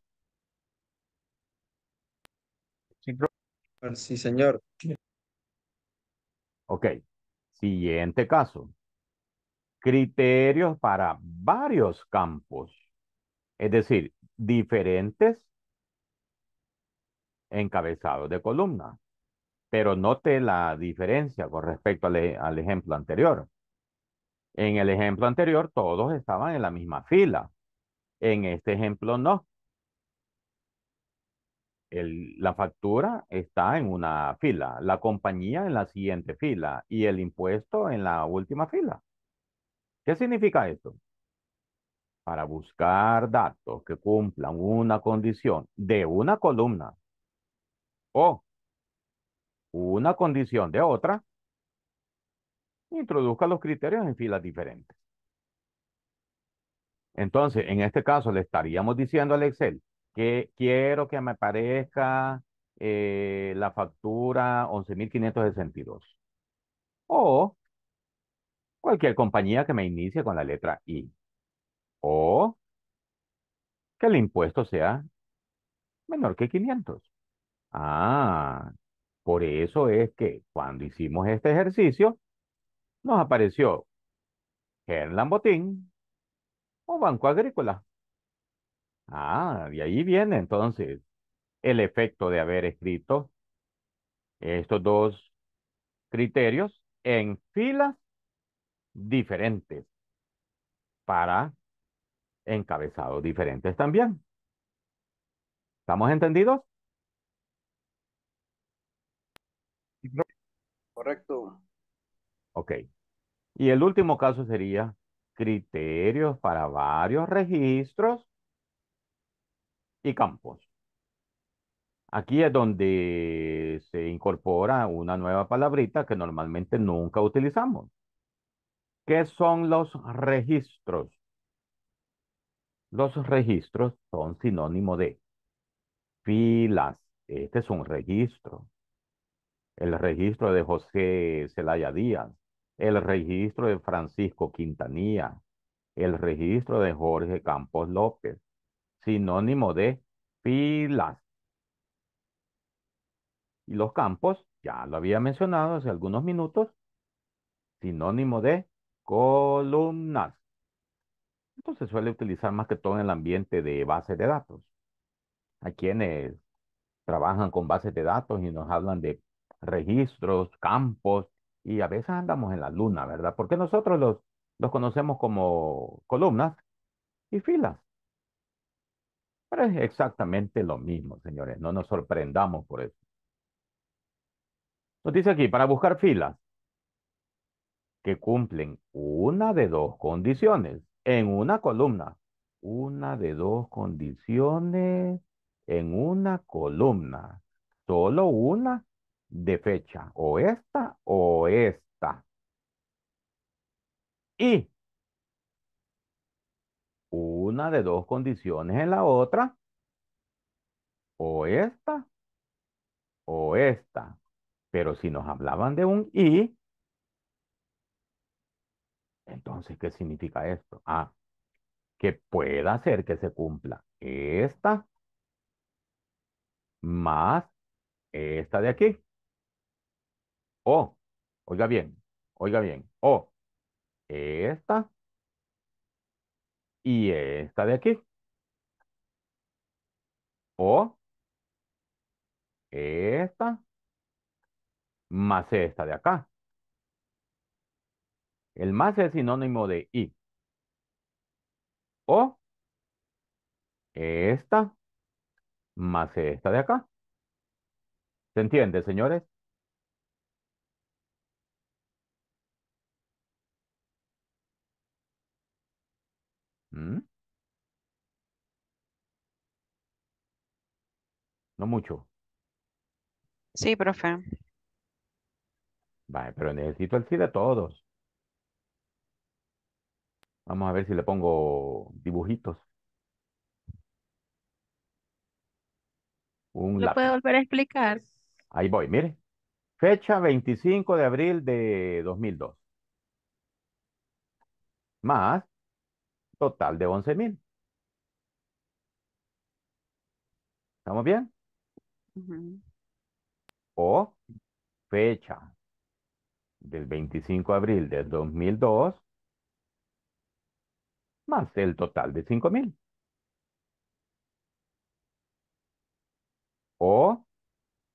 Sí, señor. Ok, siguiente caso. Criterios para varios campos, es decir, diferentes encabezados de columna. Pero note la diferencia con respecto al, e, ejemplo anterior. En el ejemplo anterior todos estaban en la misma fila. En este ejemplo no la factura está en una fila, la compañía en la siguiente fila y el impuesto en la última fila. ¿Qué significa esto? Para buscar datos que cumplan una condición de una columna o una condición de otra, introduzca los criterios en filas diferentes. Entonces, en este caso, le estaríamos diciendo al Excel, que quiero que me aparezca eh, la factura 11.562. O cualquier compañía que me inicie con la letra I. O que el impuesto sea menor que 500. Ah, por eso es que cuando hicimos este ejercicio, nos apareció Herlan Botín o Banco Agrícola. Ah, de ahí viene entonces el efecto de haber escrito estos dos criterios en filas diferentes para encabezados diferentes también. ¿Estamos entendidos? Correcto. Ok. Y el último caso sería criterios para varios registros y campos. Aquí es donde se incorpora una nueva palabrita que normalmente nunca utilizamos. ¿Qué son los registros? Los registros son sinónimo de filas. Este es un registro. El registro de José Celaya Díaz. El registro de Francisco Quintanilla. El registro de Jorge Campos López sinónimo de filas. Y los campos, ya lo había mencionado hace algunos minutos, sinónimo de columnas. Esto se suele utilizar más que todo en el ambiente de base de datos. Hay quienes trabajan con bases de datos y nos hablan de registros, campos, y a veces andamos en la luna, ¿verdad? Porque nosotros los, los conocemos como columnas y filas es exactamente lo mismo, señores. No nos sorprendamos por eso. Nos dice aquí, para buscar filas que cumplen una de dos condiciones en una columna. Una de dos condiciones en una columna. Solo una de fecha. O esta o esta. Y una de dos condiciones en la otra, o esta o esta. Pero si nos hablaban de un y, entonces, ¿qué significa esto? Ah, que pueda ser que se cumpla esta más esta de aquí. O, oiga bien, oiga bien, o esta y esta de aquí. O esta más esta de acá. El más es sinónimo de y. O esta más esta de acá. ¿Se entiende, señores? Mm. No mucho. Sí, profe. Vale, pero necesito el sí de todos. Vamos a ver si le pongo dibujitos. Un ¿Lo puede volver a explicar? Ahí voy, mire. Fecha 25 de abril de 2002. Más total de 11,000. ¿Estamos bien? O fecha del 25 de abril del 2002 más el total de 5,000. O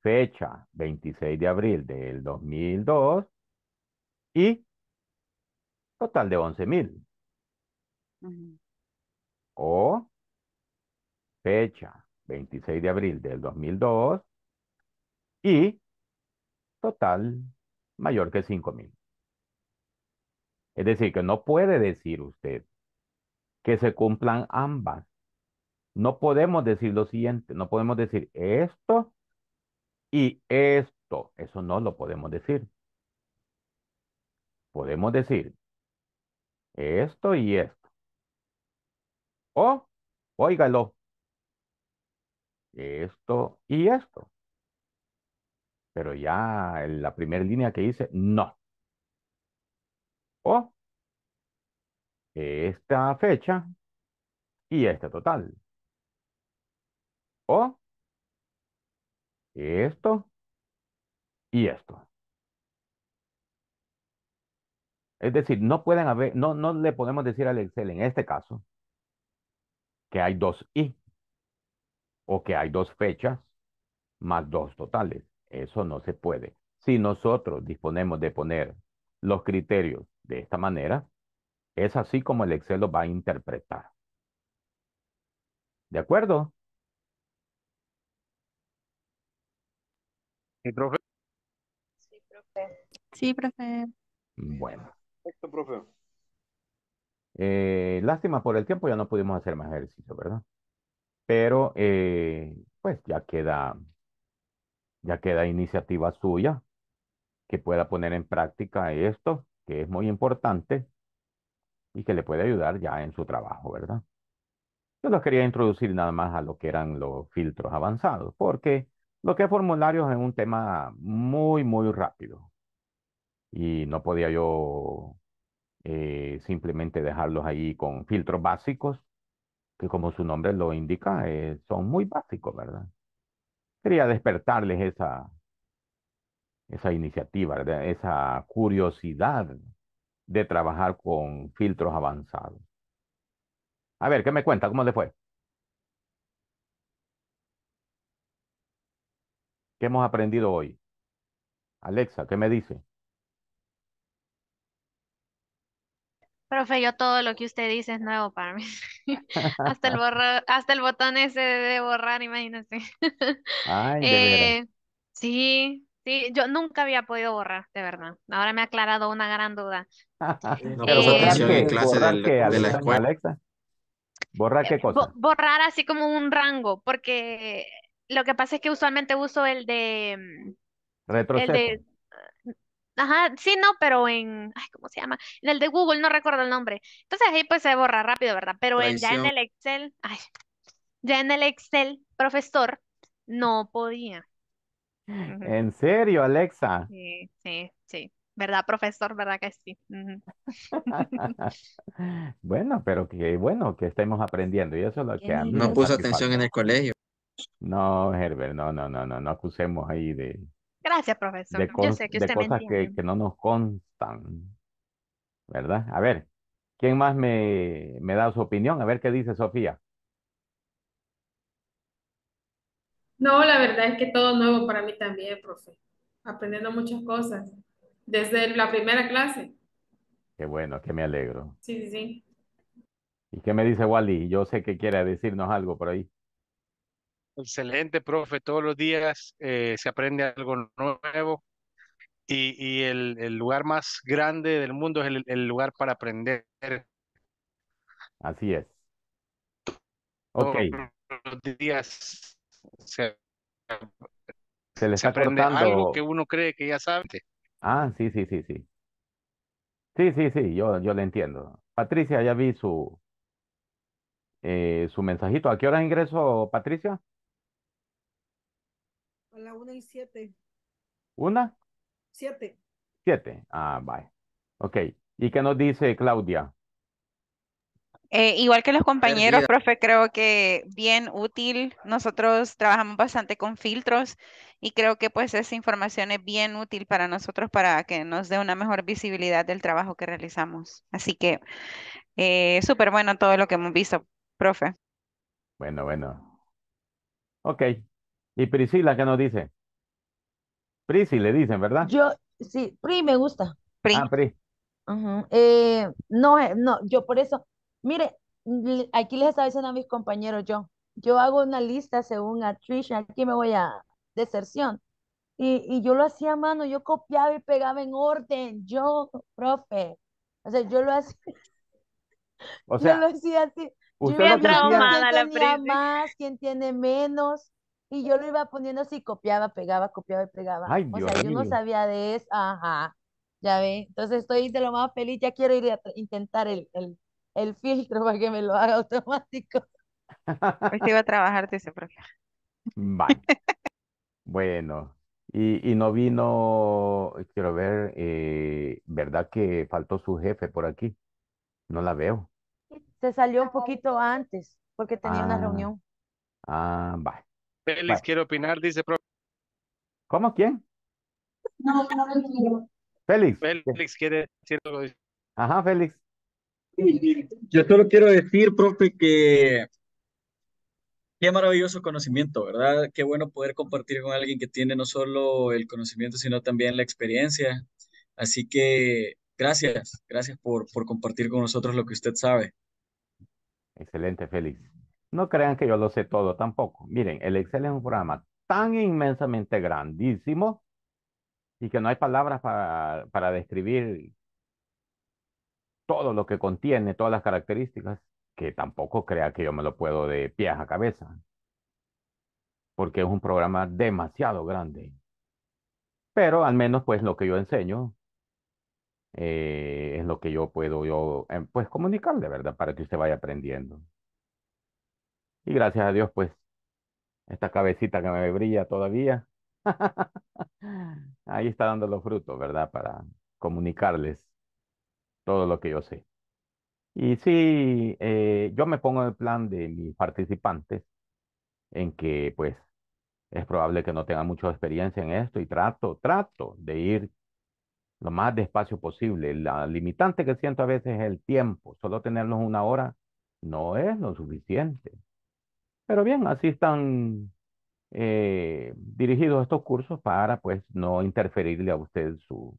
fecha 26 de abril del 2002 y total de 11,000. O fecha 26 de abril del 2002 y total mayor que mil Es decir, que no puede decir usted que se cumplan ambas. No podemos decir lo siguiente, no podemos decir esto y esto. Eso no lo podemos decir. Podemos decir esto y esto. O, oh, óigalo, esto y esto. Pero ya en la primera línea que dice, no. O, oh, esta fecha y este total. O, oh, esto y esto. Es decir, no pueden haber, no, no le podemos decir al Excel en este caso que hay dos y o que hay dos fechas más dos totales. Eso no se puede. Si nosotros disponemos de poner los criterios de esta manera, es así como el Excel lo va a interpretar. ¿De acuerdo? Sí, profe. Sí, profe. Sí, profe. Bueno. Perfecto, profe. Eh, lástima por el tiempo, ya no pudimos hacer más ejercicio, ¿verdad? Pero eh, pues ya queda, ya queda iniciativa suya que pueda poner en práctica esto, que es muy importante y que le puede ayudar ya en su trabajo, ¿verdad? Yo los quería introducir nada más a lo que eran los filtros avanzados, porque lo que es formularios es un tema muy, muy rápido. Y no podía yo eh, simplemente dejarlos ahí con filtros básicos, que como su nombre lo indica, eh, son muy básicos, ¿verdad? Quería despertarles esa, esa iniciativa, esa curiosidad de trabajar con filtros avanzados. A ver, ¿qué me cuenta? ¿Cómo le fue? ¿Qué hemos aprendido hoy? Alexa, ¿qué me dice? Profe, yo todo lo que usted dice es nuevo para mí. [LAUGHS] hasta, el [LAUGHS] hasta el botón ese de borrar, imagínese. [LAUGHS] Ay, de eh, Sí, sí, yo nunca había podido borrar, de verdad. Ahora me ha aclarado una gran duda. No, pero en pues, eh, clase Alexa. ¿Borrar qué eh, cosa? borrar así como un rango, porque lo que pasa es que usualmente uso el de... Mm, Retroceso. Ajá, sí, no, pero en, ay, ¿cómo se llama? En el de Google, no recuerdo el nombre. Entonces ahí pues se borra rápido, ¿verdad? Pero ya en el Excel, ay, ya en el Excel, profesor, no podía. ¿En serio, Alexa? Sí, sí, sí. ¿Verdad, profesor? ¿Verdad que sí? [LAUGHS] bueno, pero qué bueno que estemos aprendiendo y eso es lo que No puso atención en el colegio. No, Herbert, no, no, no, no, no acusemos ahí de, Gracias, profesor. Yo sé que usted de cosas que, no nos constan, ¿verdad? A ver, ¿quién más me, da su opinión? A ver qué dice Sofía. No, la verdad es que todo nuevo para mí también, profe. Aprendiendo muchas cosas desde la primera clase. Qué bueno, que me alegro. Sí, sí, sí. ¿Y qué me dice Wally? Yo sé que quiere decirnos algo por ahí. Excelente, profe. Todos los días eh, se aprende algo nuevo y, y el, el, lugar más grande del mundo es el, lugar para aprender. Así es. Ok. Todos los días se, se, les se aprende algo que uno cree que ya sabe. Ah, sí, sí, sí, sí. Sí, sí, sí, yo, yo le entiendo. Patricia, ya vi su, eh, su mensajito. ¿A qué hora ingreso, Patricia? A la 1 y 7. ¿Una? Siete. Siete. Ah, vale. Ok. ¿Y qué nos dice Claudia? Eh, igual que los compañeros, profe, creo que bien útil. Nosotros trabajamos bastante con filtros y creo que pues esa información es bien útil para nosotros para que nos dé una mejor visibilidad del trabajo que realizamos. Así que eh, súper bueno todo lo que hemos visto, profe. Bueno, bueno. Ok, ¿Y Priscila qué nos dice? Priscila le dicen, ¿verdad? Yo, sí, Pri me gusta. Ah, eh, no, eh, no, yo por eso, mire, aquí les estaba diciendo a mis compañeros yo, yo hago una lista según a Trisha, aquí me voy a deserción. Y, y yo lo hacía a mano, yo copiaba y pegaba en orden, yo, profe. O sea, yo lo hacía. O sea, yo lo hacía así. Usted yo tenía más, quién tiene menos y yo lo iba poniendo así, copiaba, pegaba, copiaba y pegaba. o sea, yo no sabía de eso, ajá, ya ve. Entonces estoy de lo más feliz, ya quiero ir a intentar el, el, el filtro para que me lo haga automático. [LAUGHS] Hoy te iba a trabajar ese profe. Vale. [LAUGHS] bueno, y, y no vino, eh, quiero ver, eh, ¿verdad que faltó su jefe por aquí? No la veo. Se salió un poquito antes porque tenía una ah. reunión. Ah, vale. Félix quiere opinar, dice. Profe. ¿Cómo? ¿Quién? No, no lo quiero. Félix. Félix quiere decir algo. Ajá, Félix. Yo solo quiero decir, profe, que qué maravilloso conocimiento, ¿verdad? Qué bueno poder compartir con alguien que tiene no solo el conocimiento, sino también la experiencia. Así que gracias, gracias por, por compartir con nosotros lo que usted sabe. Excelente, Félix. No crean que yo lo sé todo tampoco. Miren, el Excel es un programa tan inmensamente grandísimo y que no hay palabras para, para describir todo lo que contiene, todas las características, que tampoco crea que yo me lo puedo de pies a cabeza, porque es un programa demasiado grande. Pero al menos pues lo que yo enseño eh, es lo que yo puedo yo em, pues pues de ¿verdad? Para que usted vaya aprendiendo. Y gracias a Dios, pues, esta cabecita que me brilla todavía, [LAUGHS] ahí está dando los frutos, ¿verdad? Para comunicarles todo lo que yo sé. Y sí, eh, yo me pongo el plan de mis participantes, en que pues es probable que no tengan mucha experiencia en esto y trato, trato de ir lo más despacio posible. La limitante que siento a veces es el tiempo, solo tenernos una hora no es lo suficiente. Pero bien, así están eh, dirigidos estos cursos para pues no interferirle a usted su,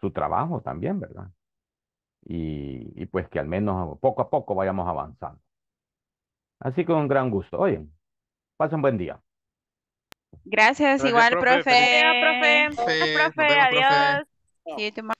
su trabajo también, ¿verdad? Y, pues que al menos poco a poco vayamos avanzando. Así que un gran gusto. Oye, pasen buen día. Gracias, igual, profe. profe. Adiós, profe. Sí, adiós. Sí,